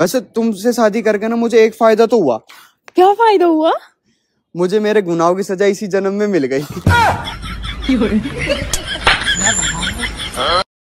वैसे तुमसे शादी करके ना मुझे एक फायदा तो हुआ क्या फायदा हुआ मुझे मेरे गुनाहों की सजा इसी जन्म में मिल गई